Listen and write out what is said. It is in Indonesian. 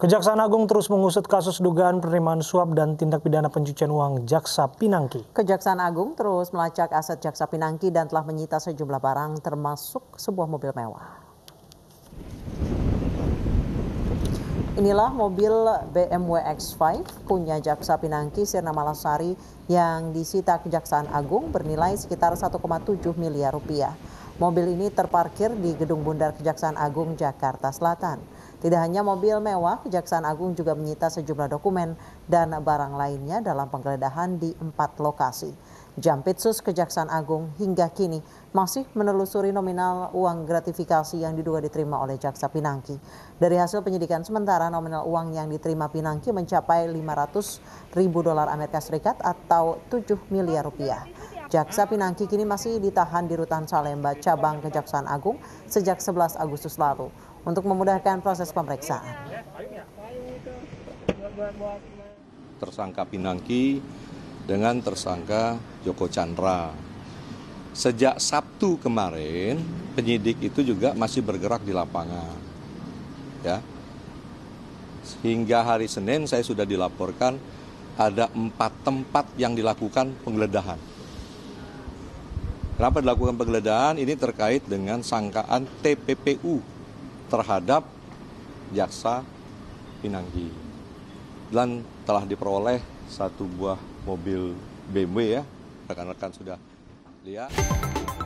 Kejaksaan Agung terus mengusut kasus dugaan penerimaan suap dan tindak pidana pencucian uang Jaksa Pinangki. Kejaksaan Agung terus melacak aset Jaksa Pinangki dan telah menyita sejumlah barang termasuk sebuah mobil mewah. Inilah mobil BMW X5 punya Jaksa Pinangki Sirna Malasari yang disita Kejaksaan Agung bernilai sekitar 1,7 miliar rupiah. Mobil ini terparkir di Gedung Bundar Kejaksaan Agung, Jakarta Selatan. Tidak hanya mobil mewah, Kejaksaan Agung juga menyita sejumlah dokumen dan barang lainnya dalam penggeledahan di empat lokasi. Jampitsus Kejaksaan Agung hingga kini masih menelusuri nominal uang gratifikasi yang diduga diterima oleh Jaksa Pinangki. Dari hasil penyidikan sementara, nominal uang yang diterima Pinangki mencapai 500 ribu dolar Amerika Serikat atau 7 miliar rupiah. Jaksa Pinangki kini masih ditahan di Rutan Salemba, Cabang Kejaksaan Agung sejak 11 Agustus lalu untuk memudahkan proses pemeriksaan. Tersangka Pinangki dengan tersangka Joko Chandra. Sejak Sabtu kemarin, penyidik itu juga masih bergerak di lapangan. Ya. Hingga hari Senin saya sudah dilaporkan ada empat tempat yang dilakukan penggeledahan. Kenapa dilakukan penggeledahan? Ini terkait dengan sangkaan TPPU terhadap jaksa Pinangki dan telah diperoleh satu buah mobil BMW ya rekan-rekan sudah lihat.